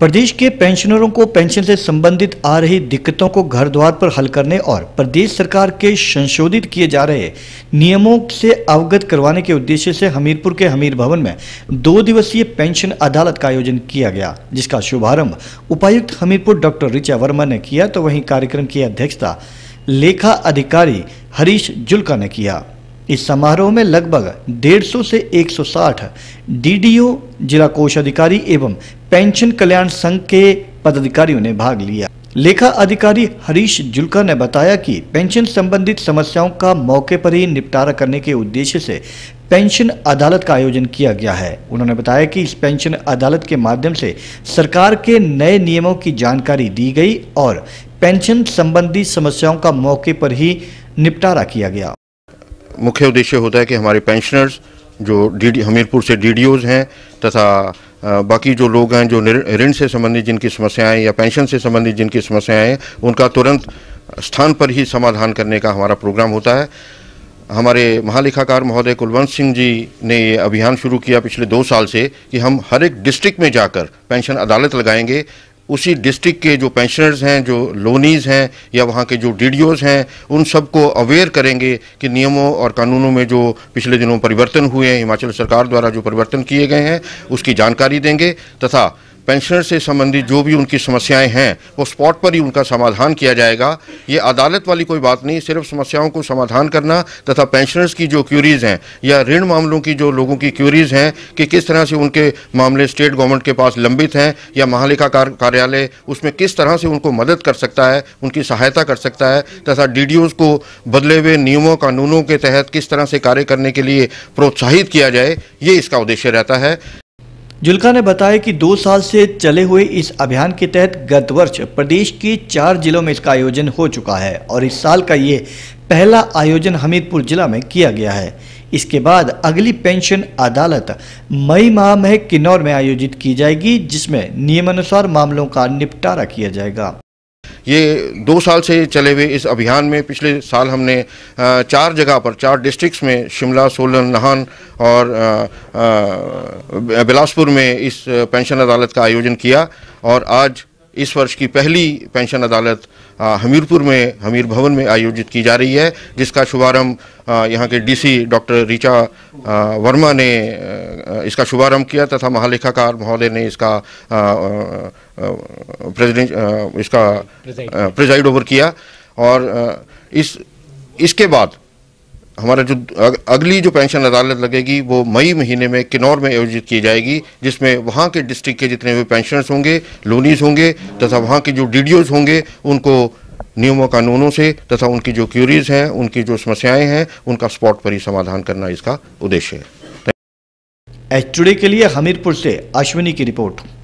प्रदेश के पेंशनरों को पेंशन से संबंधित आ रही दिक्कतों को घर द्वार पर हल करने और प्रदेश सरकार के संशोधित किए जा रहे नियमों से अवगत करवाने के उद्देश्य से हमीरपुर के हमीर भवन में दो दिवसीय पेंशन अदालत का आयोजन किया गया जिसका शुभारंभ उपायुक्त हमीरपुर डॉक्टर ऋचा वर्मा ने किया तो वहीं कार्यक्रम की अध्यक्षता लेखा अधिकारी हरीश जुल्का ने किया इस समारोह में लगभग 150 से 160 डीडीओ जिला कोष अधिकारी एवं पेंशन कल्याण संघ के पदाधिकारियों ने भाग लिया लेखा अधिकारी हरीश जुलकर ने बताया कि पेंशन संबंधित समस्याओं का मौके पर ही निपटारा करने के उद्देश्य से पेंशन अदालत का आयोजन किया गया है उन्होंने बताया कि इस पेंशन अदालत के माध्यम से सरकार के नए नियमों की जानकारी दी गई और पेंशन संबंधी समस्याओं का मौके पर ही निपटारा किया गया मुख्य उद्देश्य होता है कि हमारे पेंशनर्स जो डी हमीरपुर से डी हैं तथा बाकी जो लोग हैं जो ऋण से संबंधित जिनकी समस्याएं या पेंशन से संबंधित जिनकी समस्याएं हैं उनका तुरंत स्थान पर ही समाधान करने का हमारा प्रोग्राम होता है हमारे महालेखाकार महोदय कुलवंत सिंह जी ने ये अभियान शुरू किया पिछले दो साल से कि हम हर एक डिस्ट्रिक्ट में जाकर पेंशन अदालत लगाएंगे उसी डिस्ट्रिक्ट के जो पेंशनर्स हैं जो लोनीज़ हैं या वहाँ के जो डी हैं उन सबको अवेयर करेंगे कि नियमों और कानूनों में जो पिछले दिनों परिवर्तन हुए हैं हिमाचल सरकार द्वारा जो परिवर्तन किए गए हैं उसकी जानकारी देंगे तथा पेंशनर से संबंधित जो भी उनकी समस्याएं हैं वो स्पॉट पर ही उनका समाधान किया जाएगा ये अदालत वाली कोई बात नहीं सिर्फ समस्याओं को समाधान करना तथा पेंशनर्स की जो क्यूरीज़ हैं या ऋण मामलों की जो लोगों की क्यूरीज़ हैं कि किस तरह से उनके मामले स्टेट गवर्नमेंट के पास लंबित हैं या महालेखा कार्यालय उसमें किस तरह से उनको मदद कर सकता है उनकी सहायता कर सकता है तथा डी को बदले हुए नियमों कानूनों के तहत किस तरह से कार्य करने के लिए प्रोत्साहित किया जाए ये इसका उद्देश्य रहता है जुल्का ने बताया कि दो साल से चले हुए इस अभियान के तहत गत वर्ष प्रदेश के चार जिलों में इसका आयोजन हो चुका है और इस साल का ये पहला आयोजन हमीरपुर जिला में किया गया है इसके बाद अगली पेंशन अदालत मई माह में किन्नौर में आयोजित की जाएगी जिसमें नियमानुसार मामलों का निपटारा किया जाएगा ये दो साल से चले हुए इस अभियान में पिछले साल हमने चार जगह पर चार डिस्ट्रिक्ट्स में शिमला सोलन नाहन और बिलासपुर में इस पेंशन अदालत का आयोजन किया और आज इस वर्ष की पहली पेंशन अदालत हमीरपुर में हमीर भवन में आयोजित की जा रही है जिसका शुभारंभ यहाँ के डीसी डॉक्टर ऋचा वर्मा ने इसका शुभारंभ किया तथा महालेखाकार महोदय ने इसका प्रेसिडेंट इसका प्रिजाइड ओवर किया और इस इसके बाद हमारा जो अगली जो पेंशन अदालत लगेगी वो मई महीने में किन्नौर में आयोजित की जाएगी जिसमें वहाँ के डिस्ट्रिक्ट के जितने भी पेंशनर्स होंगे लोनीस होंगे तथा वहाँ के जो डी होंगे उनको नियमों कानूनों से तथा उनकी जो क्यूरीज हैं उनकी जो समस्याएं हैं उनका स्पॉट पर ही समाधान करना इसका उद्देश्य है एच टूडे के लिए हमीरपुर से अश्विनी की रिपोर्ट